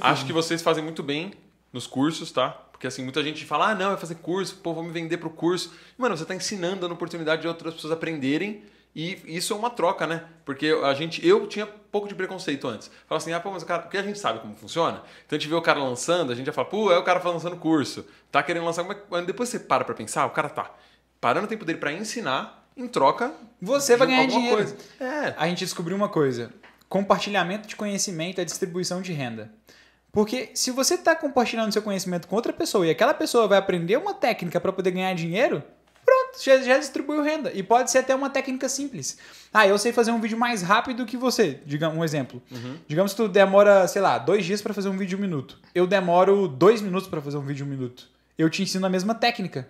Acho que vocês fazem muito bem nos cursos, tá? Porque assim, muita gente fala, ah, não, vai fazer curso, pô, vou me vender pro curso. Mano, você tá ensinando, dando oportunidade de outras pessoas aprenderem. E isso é uma troca, né? Porque a gente, eu tinha pouco de preconceito antes. Fala assim, ah, pô, mas o cara, porque a gente sabe como funciona. Então a gente vê o cara lançando, a gente já fala, pô, é o cara lançando curso, tá querendo lançar, mas depois você para pra pensar, o cara tá parando o tempo dele para ensinar, em troca, você vai ganhar dinheiro. Coisa. É. A gente descobriu uma coisa: compartilhamento de conhecimento é distribuição de renda. Porque se você está compartilhando seu conhecimento com outra pessoa e aquela pessoa vai aprender uma técnica para poder ganhar dinheiro, pronto, já, já distribuiu renda. E pode ser até uma técnica simples. Ah, eu sei fazer um vídeo mais rápido que você. diga um exemplo. Uhum. Digamos que tu demora, sei lá, dois dias para fazer um vídeo de um minuto. Eu demoro dois minutos para fazer um vídeo de um minuto. Eu te ensino a mesma técnica.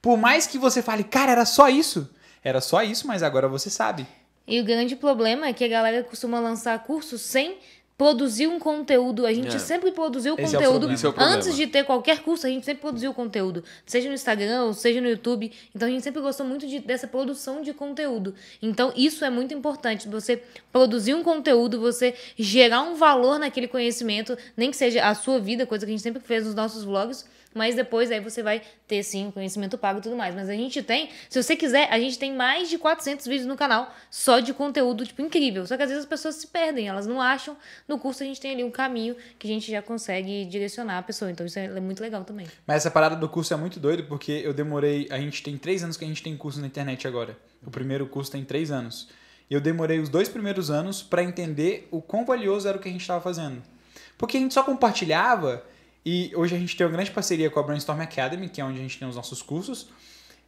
Por mais que você fale, cara, era só isso. Era só isso, mas agora você sabe. E o grande problema é que a galera costuma lançar cursos sem produziu um conteúdo, a gente é. sempre produziu Esse conteúdo. É o é antes de ter qualquer curso, a gente sempre produziu conteúdo, seja no Instagram, seja no YouTube. Então a gente sempre gostou muito de, dessa produção de conteúdo. Então isso é muito importante, você produzir um conteúdo, você gerar um valor naquele conhecimento, nem que seja a sua vida, coisa que a gente sempre fez nos nossos vlogs mas depois aí você vai ter sim conhecimento pago e tudo mais. Mas a gente tem, se você quiser, a gente tem mais de 400 vídeos no canal só de conteúdo tipo incrível. Só que às vezes as pessoas se perdem, elas não acham. No curso a gente tem ali um caminho que a gente já consegue direcionar a pessoa. Então isso é, é muito legal também. Mas essa parada do curso é muito doido porque eu demorei, a gente tem três anos que a gente tem curso na internet agora. O primeiro curso tem três anos. Eu demorei os dois primeiros anos para entender o quão valioso era o que a gente estava fazendo. Porque a gente só compartilhava e hoje a gente tem uma grande parceria com a Brainstorm Academy, que é onde a gente tem os nossos cursos.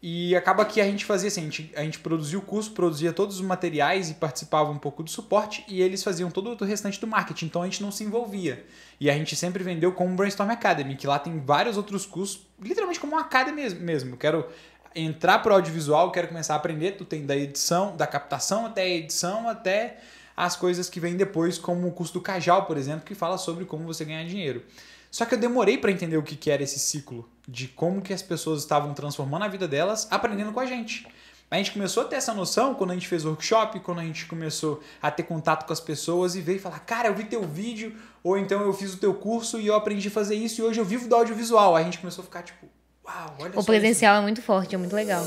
E acaba que a gente fazia assim, a gente, a gente, produzia o curso, produzia todos os materiais e participava um pouco do suporte e eles faziam todo o restante do marketing, então a gente não se envolvia. E a gente sempre vendeu como Brainstorm Academy, que lá tem vários outros cursos, literalmente como uma academy mesmo. Quero entrar para o audiovisual, quero começar a aprender, tu tem da edição, da captação até a edição, até as coisas que vêm depois, como o curso do Cajal, por exemplo, que fala sobre como você ganhar dinheiro. Só que eu demorei para entender o que, que era esse ciclo de como que as pessoas estavam transformando a vida delas aprendendo com a gente. A gente começou a ter essa noção quando a gente fez o workshop, quando a gente começou a ter contato com as pessoas e veio falar, cara, eu vi teu vídeo, ou então eu fiz o teu curso e eu aprendi a fazer isso e hoje eu vivo do audiovisual. Aí a gente começou a ficar tipo, uau, olha o só. O presencial isso. é muito forte, é muito legal.